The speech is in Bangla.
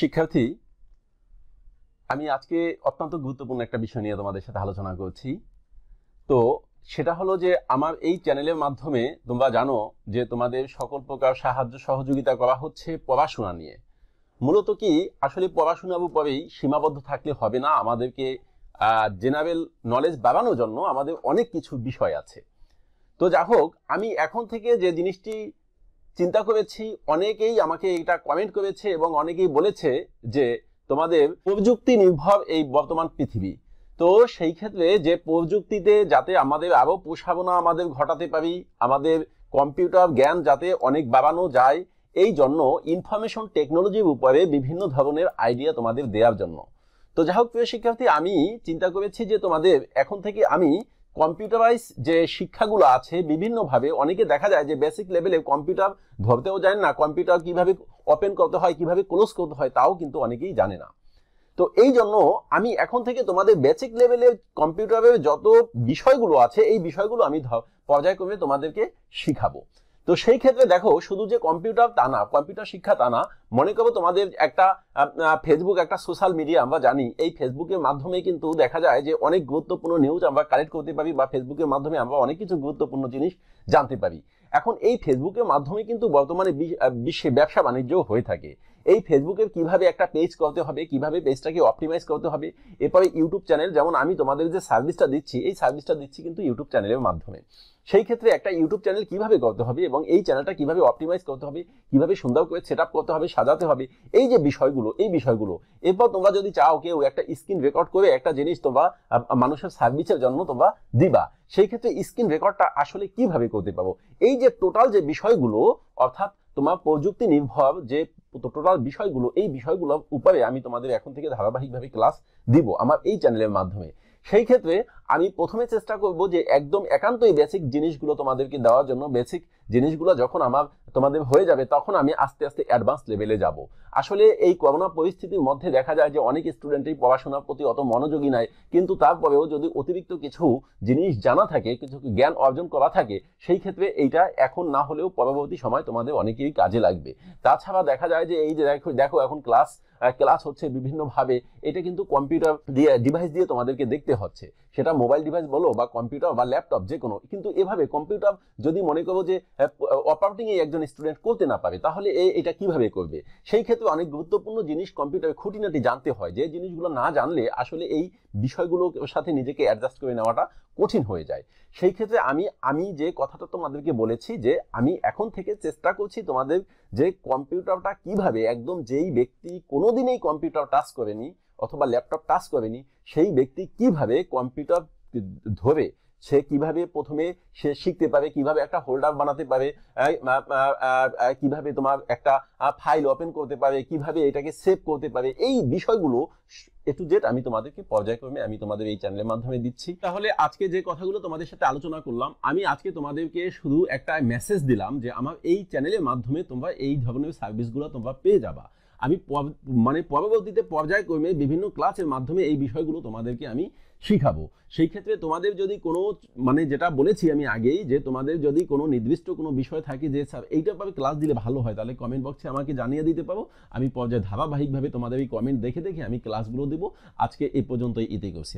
শিক্ষার্থী আমি আজকে অত্যন্ত গুরুত্বপূর্ণ একটা বিষয় নিয়ে তোমাদের সাথে আলোচনা করছি তো সেটা হলো যে আমার এই চ্যানেলের মাধ্যমে তোমরা জানো যে তোমাদের সকল প্রকার সাহায্য সহযোগিতা করা হচ্ছে পড়াশোনা নিয়ে মূলত কি আসলে পড়াশোনার উপরেই সীমাবদ্ধ থাকলে হবে না আমাদেরকে জেনারেল নলেজ বাড়ানোর জন্য আমাদের অনেক কিছু বিষয় আছে তো যা হোক আমি এখন থেকে যে জিনিসটি চিন্তা করেছি অনেকেই আমাকে এটা কমেন্ট করেছে এবং অনেকেই বলেছে যে তোমাদের প্রযুক্তি নির্ভর এই বর্তমান পৃথিবী তো সেই ক্ষেত্রে যে প্রযুক্তিতে যাতে আমাদের আরও পোষাবনা আমাদের ঘটাতে পারি আমাদের কম্পিউটার জ্ঞান যাতে অনেক বাড়ানো যায় এই জন্য ইনফরমেশন টেকনোলজির উপরে বিভিন্ন ধরনের আইডিয়া তোমাদের দেওয়ার জন্য তো যাই হোক প্রিয় শিক্ষার্থী আমি চিন্তা করেছি যে তোমাদের এখন থেকে আমি কম্পিউটারাইজ যে শিক্ষাগুলো আছে বিভিন্নভাবে অনেকে দেখা যায় যে বেসিক লেভেলে কম্পিউটার ধরতেও যায় না কম্পিউটার কিভাবে ওপেন করতে হয় কিভাবে ক্লোজ করতে হয় তাও কিন্তু অনেকেই জানে না তো এই জন্য আমি এখন থেকে তোমাদের বেসিক লেভেলে কম্পিউটারের যত বিষয়গুলো আছে এই বিষয়গুলো আমি পর্যায়ক্রমে তোমাদেরকে শিখাবো তো সেই ক্ষেত্রে দেখো শুধু যে কম্পিউটার তা না কম্পিউটার শিক্ষা তা না মনে করবো তোমাদের একটা ফেসবুক একটা সোশ্যাল মিডিয়া আমরা জানি এই ফেসবুকের মাধ্যমে কিন্তু দেখা যায় যে অনেক গুরুত্বপূর্ণ নিউজ আমরা কালেক্ট করতে পারি বা ফেসবুকের মাধ্যমে আমরা অনেক কিছু গুরুত্বপূর্ণ জিনিস জানতে পারি এখন এই ফেসবুকের মাধ্যমে কিন্তু বর্তমানে বিশ্বে ব্যবসা বাণিজ্য হয়ে থাকে এই ফেসবুকে কিভাবে একটা পেজ করতে হবে কিভাবে পেজটাকে অপটিমাইজ করতে হবে এরপরে ইউটিউব চ্যানেল যেমন আমি তোমাদের যে সার্ভিসটা দিচ্ছি এই সার্ভিসটা দিচ্ছি কিন্তু ইউটিউব চ্যানেলের মাধ্যমে সেই ক্ষেত্রে একটা ইউটিউব চ্যানেল কিভাবে করতে হবে এবং এই চ্যানেলটা কিভাবে অপটিমাইজ করতে হবে কিভাবে সুন্দর করে সেট করতে হবে সাজাতে হবে এই যে বিষয়গুলো এই বিষয়গুলো এরপর তোমরা যদি চাও কেউ একটা স্ক্রিন রেকর্ড করে একটা জিনিস তোমরা মানুষের সার্ভিসের জন্য তোমরা দিবা সেই ক্ষেত্রে স্ক্রিন রেকর্ডটা আসলে কিভাবে করতে পাবো এই যে টোটাল যে বিষয়গুলো অর্থাৎ তোমার প্রযুক্তি নির্ভর যে তো টোটাল বিষয়গুলো এই বিষয়গুলোর উপরে আমি তোমাদের এখন থেকে ধারাবাহিকভাবে ক্লাস দিব আমার এই চ্যানেলের মাধ্যমে সেই ক্ষেত্রে আমি প্রথমে চেষ্টা করব যে একদম একান্তই বেসিক জিনিসগুলো তোমাদেরকে দেওয়ার জন্য বেসিক জিনিসগুলো যখন আমার তোমাদের হয়ে যাবে তখন আমি আস্তে আস্তে অ্যাডভান্স লেভেলে যাব আসলে এই করোনা পরিস্থিতির মধ্যে দেখা যায় যে অনেক স্টুডেন্টই পড়াশোনার প্রতি অত মনোযোগী নাই কিন্তু তারপরেও যদি অতিরিক্ত কিছু জিনিস জানা থাকে কিছু জ্ঞান অর্জন করা থাকে সেই ক্ষেত্রে এইটা এখন না হলেও পরবর্তী সময় তোমাদের অনেকেই কাজে লাগবে তাছাড়া দেখা যায় যে এই যে দেখো দেখো এখন ক্লাস ক্লাস হচ্ছে বিভিন্নভাবে এটা কিন্তু কম্পিউটার দিয়ে ডিভাইস দিয়ে তোমাদেরকে দেখতে হচ্ছে সেটা মোবাইল ডিভাইস বলো বা কম্পিউটার বা ল্যাপটপ যে কোনো কিন্তু এভাবে কম্পিউটার যদি মনে করো যে অপারেটিংয়ে হ্যাঁ, একজন স্টুডেন্ট করতে না পারে তাহলে এ এটা কিভাবে করবে সেই ক্ষেত্রে অনেক গুরুত্বপূর্ণ জিনিস কম্পিউটারে খুঁটিনাটি জানতে হয় যে জিনিসগুলো না জানলে আসলে এই বিষয়গুলোর সাথে নিজেকে অ্যাডজাস্ট করে নেওয়াটা কঠিন হয়ে যায় সেই ক্ষেত্রে আমি আমি যে কথাটা তোমাদেরকে বলেছি যে আমি এখন থেকে চেষ্টা করছি তোমাদের যে কম্পিউটারটা কিভাবে একদম যেই ব্যক্তি কোনোদিনই কম্পিউটার টাচ করেনি অথবা ল্যাপটপ টাচ করেনি সেই ব্যক্তি কিভাবে কম্পিউটার ধরে সে কিভাবে প্রথমে সে শিখতে পারে কিভাবে একটা হোল্ডার বানাতে পারে কিভাবে তোমার একটা ফাইল ওপেন করতে পারে কিভাবে এটাকে সেভ করতে পারে এই বিষয়গুলো এ টু আমি তোমাদেরকে পর্যায়ক্রমে আমি তোমাদের এই চ্যানেলের মাধ্যমে দিচ্ছি তাহলে আজকে যে কথাগুলো তোমাদের সাথে আলোচনা করলাম আমি আজকে তোমাদেরকে শুধু একটা মেসেজ দিলাম যে আমার এই চ্যানেলের মাধ্যমে তোমরা এই ধরনের সার্ভিসগুলো তোমরা পেয়ে যাবা আমি মানে পরবর্তীতে পর্যায়ক্রমে বিভিন্ন ক্লাসের মাধ্যমে এই বিষয়গুলো তোমাদেরকে আমি শিখাবো সেই ক্ষেত্রে তোমাদের যদি কোনো মানে যেটা বলেছি আমি আগেই যে তোমাদের যদি কোনো নির্দিষ্ট কোনো বিষয় থাকে যে স্যার এইটা পাবে ক্লাস দিলে ভালো হয় তাহলে কমেন্ট বক্সে আমাকে জানিয়ে দিতে পারো আমি পর্যায়ে ধারাবাহিকভাবে তোমাদের এই কমেন্ট দেখে দেখে আমি ক্লাসগুলো দেবো আজকে এ পর্যন্তই ইতি করছি